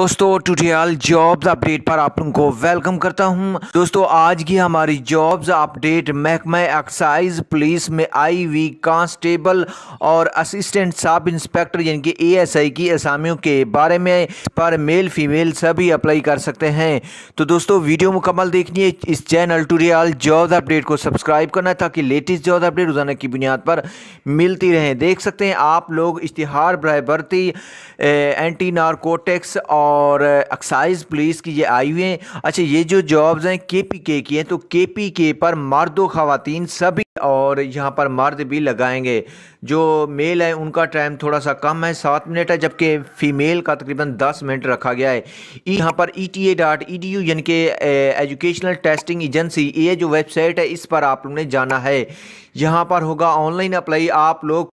दोस्तों tutorial jobs update पर आप लोगों को वेलकम करता हूं दोस्तों आज की हमारी जॉब्स अपडेट महकमा एक्साइज पुलिस में आई वी कांस्टेबल और असिस्टेंट सब इंस्पेक्टर यानी कि एएसआई की असामियों के बारे में पर मेल फीमेल सभी अप्लाई कर सकते हैं तो दोस्तों वीडियो मुकम्मल देखनी है इस चैनल ट्यूटोरियल जॉब्स अपडेट को सब्सक्राइब करना ताकि लेटेस्ट जॉब अपडेट रोजाना की बुनियाद पर मिलती रहें देख सकते हैं आप लोग इश्तहार बरह एंटी नारकोटिक्स और और एक्साइज पुलिस की ये आई हुई हैं अच्छा ये जो जॉब्स हैं के पी के की हैं तो के पी के पर मर्द व ख़वान सभी और यहाँ पर मर्द भी लगाएंगे जो मेल है उनका टाइम थोड़ा सा कम है सात मिनट है जबकि फ़ीमेल का तकरीबन दस मिनट रखा गया है यहाँ पर E T A dot E D U यानी कि एजुकेशनल टेस्टिंग एजेंसी ये जो वेबसाइट है इस पर आप लोग ने जाना है यहाँ पर होगा ऑनलाइन अप्लाई आप लोग